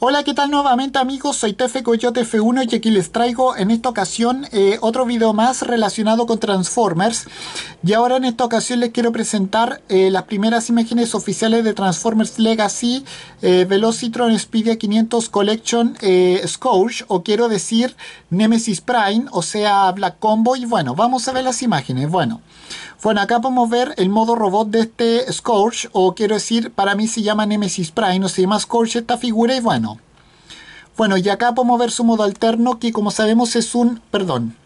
Hola, ¿qué tal nuevamente amigos? Soy Tefe Coyote F1 y aquí les traigo en esta ocasión eh, otro video más relacionado con Transformers. Y ahora en esta ocasión les quiero presentar eh, las primeras imágenes oficiales de Transformers Legacy eh, Velocitron Speedia 500 Collection Scourge, o quiero decir Nemesis Prime, o sea Black Combo. Y bueno, vamos a ver las imágenes. Bueno, bueno, acá podemos ver el modo robot de este Scourge, o quiero decir, para mí se llama Nemesis Prime, o se llama Scourge esta figura y bueno. y acá podemos ver su modo alterno, que como sabemos es un... Perdón.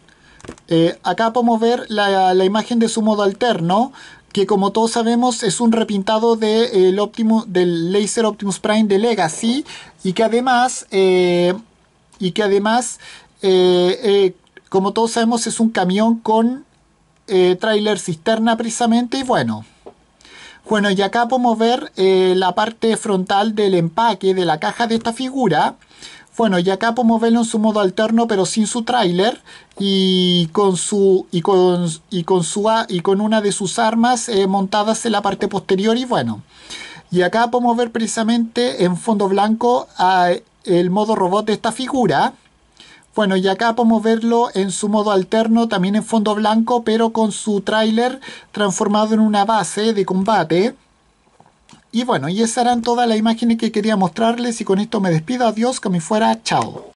Eh, acá podemos ver la, imagen de su modo alterno, que como todos sabemos es un repintado eh, del Laser Optimus Prime de Legacy, y que además... Eh, y que además... como todos sabemos es un camión con eh, trailer cisterna precisamente y bueno bueno, y acá podemos ver eh, la parte frontal del empaque de la caja de esta figura. Bueno, y acá podemos verlo en su modo alterno, pero sin su tráiler y con su y y con y con una de sus armas eh, montadas en la parte posterior y bueno. Y acá podemos ver precisamente en fondo blanco ah, el modo robot de esta figura. Bueno, y acá podemos verlo en su modo alterno, también en fondo blanco, pero con su tráiler transformado en una base de combate. Y bueno, y esas eran todas las imágenes que quería mostrarles y con esto me despido. Adiós, que me fuera. Chao.